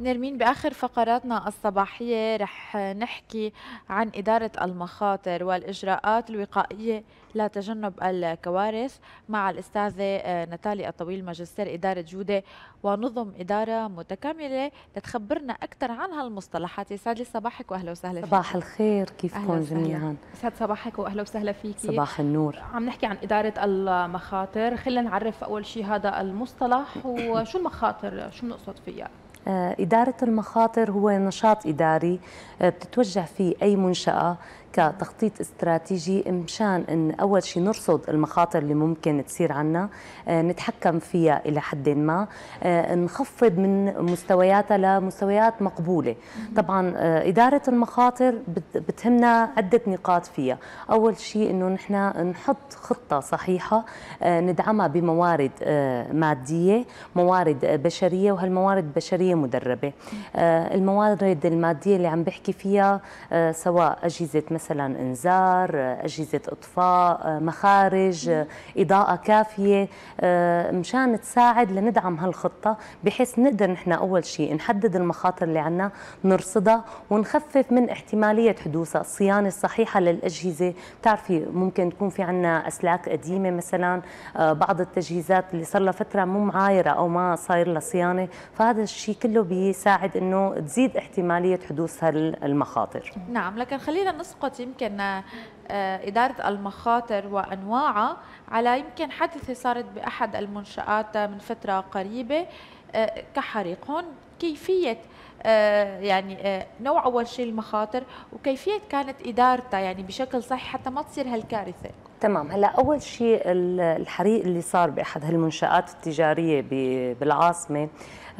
نرمين باخر فقراتنا الصباحيه رح نحكي عن اداره المخاطر والاجراءات الوقائيه لتجنب الكوارث مع الاستاذه آه، نتالي الطويل ماجستير اداره جوده ونظم اداره متكامله لتخبرنا اكثر عن هالمصطلحات يسعد لي صباحك واهلا وسهلا فيك صباح الخير كيفكم جميعا يسعد صباحك واهلا وسهلا فيك صباح النور عم نحكي عن اداره المخاطر خلينا نعرف اول شيء هذا المصطلح وشو المخاطر شو بنقصد فيها إدارة المخاطر هو نشاط إداري آه، بتتوجه فيه أي منشأة كتخطيط استراتيجي مشان ان اول شيء نرصد المخاطر اللي ممكن تصير عنا آه، نتحكم فيها الى حد ما آه، نخفض من مستوياتها لمستويات مقبوله طبعا آه، اداره المخاطر بتهمنا عده نقاط فيها اول شيء انه نحن نحط خطه صحيحه ندعمها بموارد ماديه موارد بشريه وهالموارد البشريه مدربه الموارد الماديه اللي عم بحكي فيها سواء اجهزه مثلا انذار اجهزه اطفاء مخارج اضاءه كافيه آه، مشان تساعد لندعم هالخطه بحيث نقدر نحن اول شيء نحدد المخاطر اللي عندنا نرصدها ونخفف من احتماليه حدوثها الصيانه الصحيحه للاجهزه بتعرفي ممكن تكون في عندنا اسلاك قديمه مثلا آه، بعض التجهيزات اللي صار لها فتره مو معايره او ما صاير لها صيانه فهذا الشيء كله بيساعد انه تزيد احتماليه حدوث هالمخاطر نعم لكن خلينا نسقط فقط يمكن آه، إدارة المخاطر وأنواعها على يمكن حادثة صارت بأحد المنشآت من فترة قريبة آه، كحريق هون كيفية آه، يعني نوع أول شيء المخاطر وكيفية كانت إدارتها يعني بشكل صحيح حتى ما تصير هالكارثة تمام هلا اول شيء الحريق اللي صار باحد هالمنشات التجاريه بالعاصمه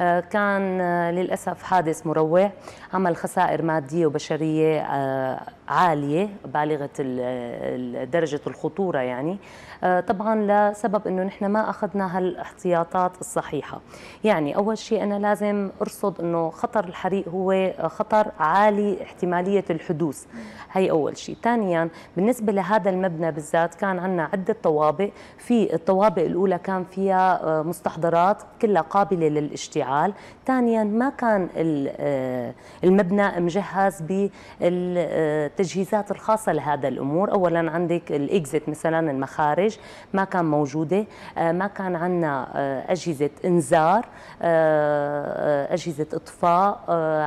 آه، كان آه، للاسف حادث مروع عمل خسائر ماديه وبشريه آه، عاليه بالغه درجه الخطوره يعني طبعا لسبب انه نحن ما اخذنا هالاحتياطات الصحيحه يعني اول شيء انا لازم ارصد انه خطر الحريق هو خطر عالي احتماليه الحدوث هي اول شيء ثانيا بالنسبه لهذا المبنى بالذات كان عندنا عدة طوابق في الطوابق الأولى كان فيها آه، مستحضرات كلها قابلة للاشتعال ثانيا ما كان آه، المبنى مجهز بالتجهيزات الخاصة لهذا الأمور أولا عندك الإكزيت مثلا المخارج ما كان موجودة آه، ما كان عندنا أجهزة إنذار أجهزة إطفاء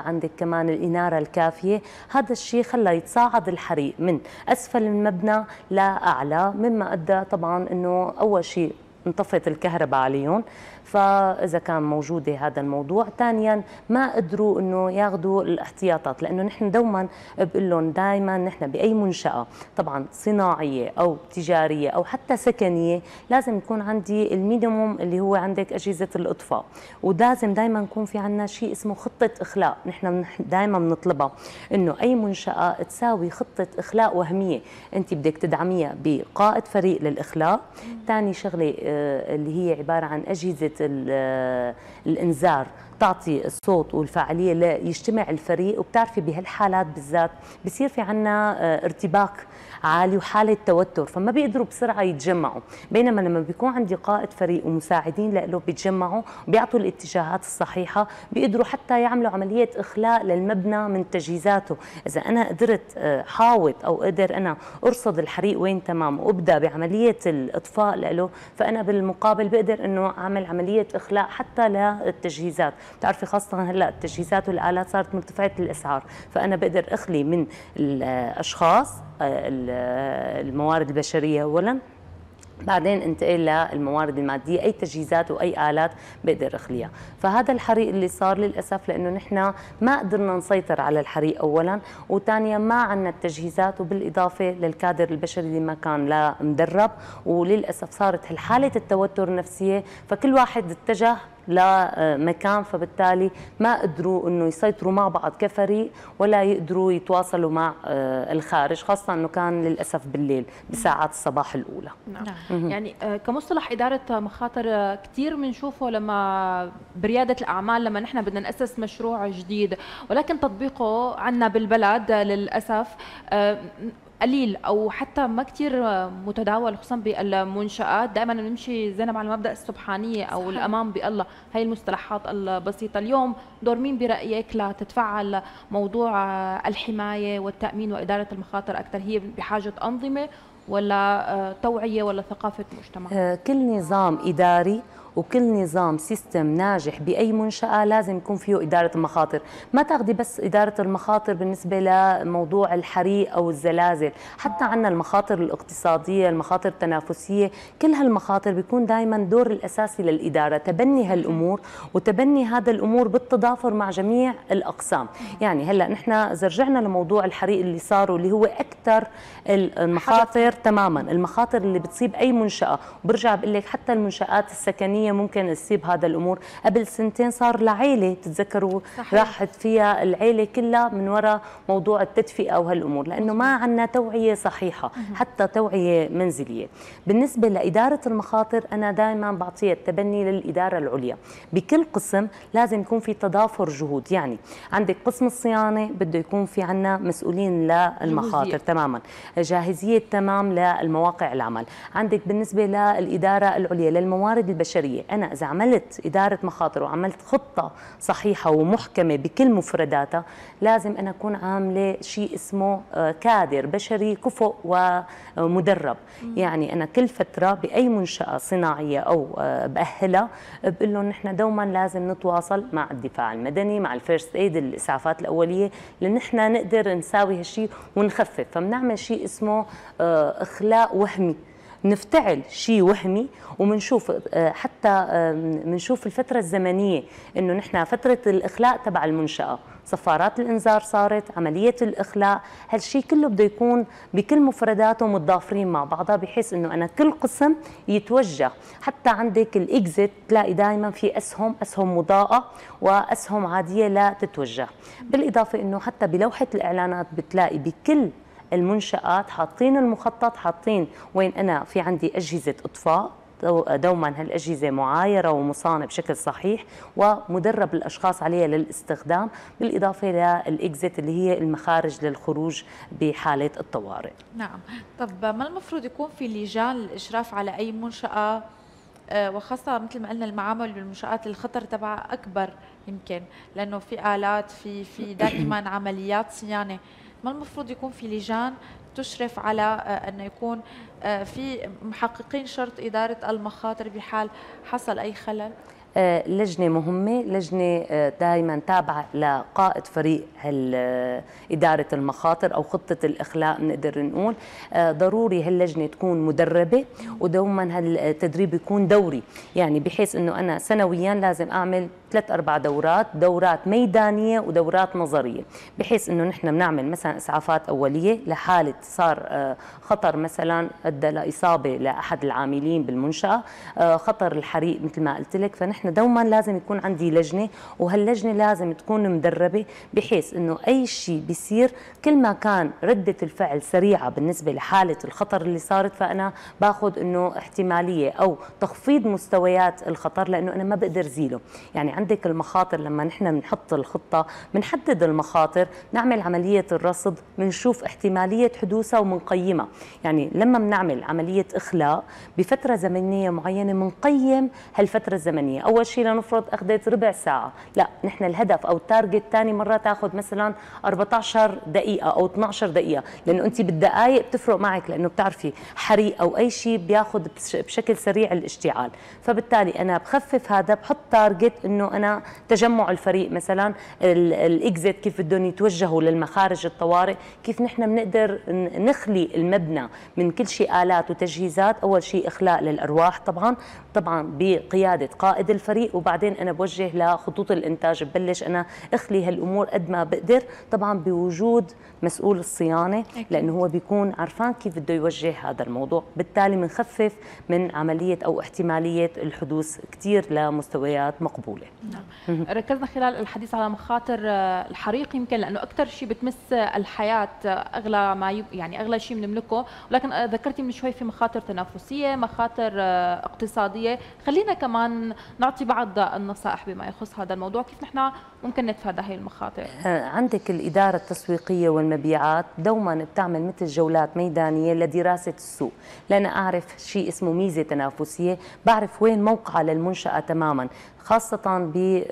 عندك كمان الإنارة الكافية هذا الشيء خلى يتصاعد الحريق من أسفل المبنى لأعلى اعلى مما ادى طبعا انه اول شيء انطفت الكهرباء عليهم فاذا كان موجوده هذا الموضوع ثانيا ما قدروا انه ياخذوا الاحتياطات لانه نحن دوما بقول لهم دائما نحن باي منشاه طبعا صناعيه او تجاريه او حتى سكنيه لازم يكون عندي المينيموم اللي هو عندك اجهزه الاطفاء ولازم دائما يكون في عندنا شيء اسمه خطه اخلاء نحن دائما بنطلبها انه اي منشاه تساوي خطه اخلاء وهميه انت بدك تدعميها بقائد فريق للاخلاء ثاني شغله آه، اللي هي عباره عن اجهزه آه، الانذار بتعطي الصوت والفعاليه ليجتمع الفريق وبتعرفي بهالحالات بالذات بصير في عنا آه، ارتباك عالي وحاله توتر فما بيقدروا بسرعه يتجمعوا بينما لما بيكون عندي قائد فريق ومساعدين له بيتجمعوا بيعطوا الاتجاهات الصحيحه بيقدروا حتى يعملوا عمليه اخلاء للمبنى من تجهيزاته اذا انا قدرت آه، حاوط او قدر انا ارصد الحريق وين تمام وابدا بعمليه الاطفاء له فانا بالمقابل بقدر انه اعمل عمليه اخلاء حتى للتجهيزات بتعرفي خاصه هلا التجهيزات والالات صارت مرتفعه الاسعار فانا بقدر اخلي من الاشخاص آه، آه، الموارد البشريه اولا بعدين انتقل للموارد المادية أي تجهيزات وأي آلات بقدر أخليها فهذا الحريق اللي صار للأسف لأنه نحن ما قدرنا نسيطر على الحريق أولا وثانيا ما عندنا التجهيزات وبالإضافة للكادر البشري اللي ما كان لا مدرب وللأسف صارت حالة التوتر النفسية فكل واحد اتجه لمكان آه، فبالتالي ما قدروا انه يسيطروا مع بعض كفريق ولا يقدروا يتواصلوا مع آه، الخارج خاصه انه كان للاسف بالليل بساعات الصباح الاولى نعم, نعم. يعني آه، كمصطلح اداره مخاطر كثير بنشوفه لما برياده الاعمال لما نحن بدنا ناسس مشروع جديد ولكن تطبيقه عندنا بالبلد للاسف قليل او حتى ما كتير متداول خصوصا بالمنشات دائما بنمشي زينب على مبدا السبحانيه او صحيح. الامان بالله هي المصطلحات البسيطه اليوم دور مين برايك لتتفعل موضوع الحمايه والتامين واداره المخاطر اكثر هي بحاجه انظمه ولا توعيه ولا ثقافه مجتمع آه، كل نظام اداري وكل نظام سيستم ناجح باي منشاه لازم يكون فيه اداره المخاطر ما تاخذي بس اداره المخاطر بالنسبه لموضوع الحريق او الزلازل حتى عندنا المخاطر الاقتصاديه المخاطر التنافسيه كل هالمخاطر بيكون دائما دور الاساسي للاداره تبني هالامور وتبني هذا الامور بالتضافر مع جميع الاقسام يعني هلا نحن اذا رجعنا لموضوع الحريق اللي صار واللي هو اكثر المخاطر تماما المخاطر اللي بتصيب اي منشاه برجع بقول لك حتى المنشات السكنيه الحكوميه ممكن تسيب هذا الامور قبل سنتين صار لعيله تتذكروا صحيح. راحت فيها العيله كلها من وراء موضوع التدفئه وهالامور لانه ما عندنا توعيه صحيحه حتى توعيه منزليه بالنسبه لاداره المخاطر انا دائما بعطيها التبني للاداره العليا بكل قسم لازم يكون في تضافر جهود يعني عندك قسم الصيانه بده يكون في عندنا مسؤولين للمخاطر تماما جاهزيه تمام للمواقع العمل عندك بالنسبه للاداره العليا للموارد البشريه انا اذا عملت اداره مخاطر وعملت خطه صحيحه ومحكمه بكل مفرداتها لازم انا اكون عامله شيء اسمه آه، كادر بشري كفؤ ومدرب يعني انا كل فتره باي منشاه صناعيه او آه، باهلها بقول لهم نحن دوما لازم نتواصل مع الدفاع المدني مع الفيرست ايد الاسعافات الاوليه لنحن نقدر نساوي هالشيء ونخفف فبنعمل شيء اسمه آه، اخلاء وهمي نفتعل شيء وهمي وبنشوف آه، حتى بنشوف الفتره الزمنيه انه نحن فتره الاخلاء تبع المنشاه صفارات الانذار صارت عمليه الاخلاء هالشيء كله بده يكون بكل مفرداته متضافرين مع بعضها بحيث انه انا كل قسم يتوجه حتى عندك الاكزيت تلاقي دائما في اسهم اسهم مضاءه واسهم عاديه لا تتوجه بالاضافه انه حتى بلوحه الاعلانات بتلاقي بكل المنشآت حاطين المخطط حاطين وين أنا في عندي أجهزة إطفاء دوما هالأجهزة معايرة ومصانة بشكل صحيح ومدرب الأشخاص عليها للاستخدام بالإضافة للإكزيت اللي هي المخارج للخروج بحالة الطوارئ نعم طب ما المفروض يكون في لجان الإشراف على أي منشأة آه، وخاصة مثل ما قلنا المعامل بالمنشآت الخطر تبعها أكبر يمكن لأنه في آلات في في دائما عمليات صيانة يعني ما المفروض يكون في لجان تشرف على آه، أن يكون آه، في محققين شرط إدارة المخاطر بحال حصل أي خلل؟ آه، لجنة مهمة لجنة دائما تابعة لقائد فريق إدارة المخاطر أو خطة الإخلاء نقدر نقول ضروري هاللجنة تكون مدربة ودوما هالتدريب يكون دوري يعني بحيث أنه أنا سنويا لازم أعمل ثلاث أربع دورات دورات ميدانية ودورات نظرية بحيث أنه نحن بنعمل مثلا إسعافات أولية لحالة صار آه، خطر مثلا أدى لإصابة لأحد العاملين بالمنشأة آه، خطر الحريق مثل ما قلت لك فنحن دوما لازم يكون عندي لجنة وهاللجنة لازم تكون مدربة بحيث أنه أي شيء بيصير كل ما كان ردة الفعل سريعة بالنسبة لحالة الخطر اللي صارت فأنا باخذ أنه احتمالية أو تخفيض مستويات الخطر لأنه أنا ما بقدر زيله يعني عندك المخاطر لما نحن بنحط الخطة بنحدد المخاطر نعمل عملية الرصد بنشوف احتمالية حدوثها وبنقيمها يعني لما بنعمل عملية إخلاء بفترة زمنية معينة بنقيم هالفترة الزمنية أول شيء لنفرض أخذت ربع ساعة لا نحن الهدف أو التارجت ثاني مرة تاخذ مثلا 14 دقيقة أو 12 دقيقة لأنه أنت بالدقائق بتفرق معك لأنه بتعرفي حريق أو أي شيء بياخذ بشكل سريع الاشتعال فبالتالي أنا بخفف هذا بحط تارجت أنه انا تجمع الفريق مثلا الاكزيت كيف بدهم يتوجهوا للمخارج الطوارئ كيف نحن بنقدر نخلي المبنى من كل شيء الات وتجهيزات اول شيء اخلاء للارواح طبعا طبعا بقياده قائد الفريق وبعدين انا بوجه لخطوط الانتاج ببلش انا اخلي هالامور قد ما بقدر طبعا بوجود مسؤول الصيانه لانه هو بيكون عرفان كيف بده يوجه هذا الموضوع بالتالي بنخفف من عمليه او احتماليه الحدوث كثير لمستويات مقبوله نعم. ركزنا خلال الحديث على مخاطر آه، الحريق يمكن لانه اكثر شيء بتمس آه، الحياه آه، اغلى ما يعني اغلى شيء بنملكه ولكن ذكرتي من شوي في مخاطر تنافسيه مخاطر اقتصاديه خلينا كمان نعطي بعض النصائح بما يخص هذا الموضوع كيف نحن ممكن نتفادى هي المخاطر عندك الاداره التسويقيه والمبيعات دوما بتعمل مثل جولات ميدانيه لدراسه السوق لان اعرف شيء اسمه ميزه تنافسيه بعرف وين موقعها للمنشاه تماما خاصة بضوء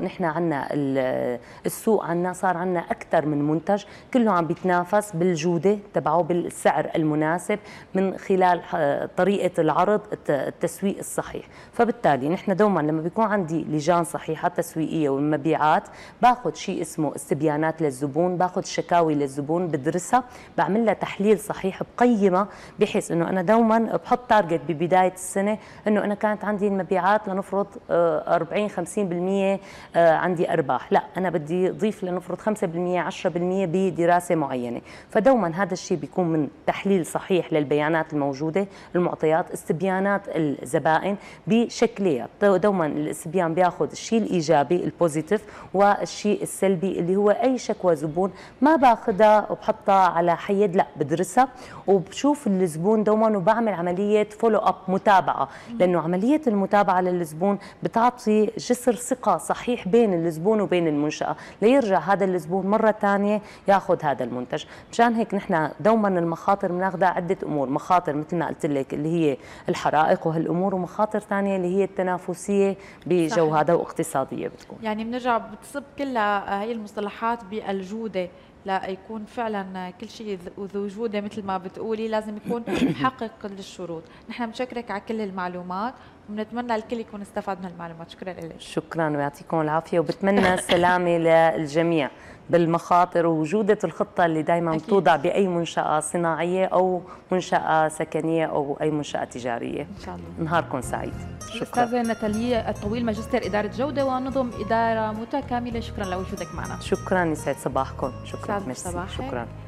آه، نحن عنا آه، السوق عنا صار عنا أكثر من منتج كله عم بيتنافس بالجودة تبعه بالسعر المناسب من خلال آه، طريقة العرض التسويق الصحيح فبالتالي نحن دوما لما بيكون عندي لجان صحيحة تسويقية والمبيعات باخذ شيء اسمه استبيانات للزبون باخذ شكاوي للزبون بدرسها بعمل لها تحليل صحيح بقيمة بحيث انه انا دوما بحط تارجت ببداية السنة انه انا كانت عندي المبيعات لنفرض 40 50% آه، عندي ارباح لا انا بدي اضيف لنفرض 5% 10% بدراسه معينه فدوما هذا الشيء بيكون من تحليل صحيح للبيانات الموجوده المعطيات استبيانات الزبائن بشكليات دوما الاستبيان بياخذ الشيء الايجابي البوزيتيف والشيء السلبي اللي هو اي شكوى زبون ما باخذها وبحطها على حيد لا بدرسها وبشوف الزبون دوما وبعمل عمليه فولو اب متابعه لانه عمليه المتابعه للزبون بتعطي جسر ثقه صحيح بين الزبون وبين المنشاه ليرجع هذا الزبون مره ثانيه ياخذ هذا المنتج مشان هيك نحن دوما المخاطر بناخذها عده امور مخاطر مثل ما قلت لك اللي هي الحرائق وهالامور ومخاطر ثانيه اللي هي التنافسيه بجو هذا واقتصاديه بتكون يعني بنرجع بتصب كلها هي آه، المصطلحات بالجوده لا يكون فعلا آه، كل شيء ذو جوده مثل ما بتقولي لازم يكون محقق للشروط نحن بنشكرك على كل المعلومات بنتمنى الكل يكون استفاد من المعلومات شكرا لك شكرا ويعطيكم العافيه وبتمنى السلامه للجميع بالمخاطر ووجودة الخطة اللي دائما بتوضع بأي منشأة صناعية أو منشأة سكنية أو أي منشأة تجارية إن شاء الله نهاركم سعيد شكرا أستاذة نتالية الطويل ماجستير إدارة جودة ونظم إدارة متكاملة شكرا لوجودك معنا شكرا يسعد صباحكم شكرا صباحك. شكرا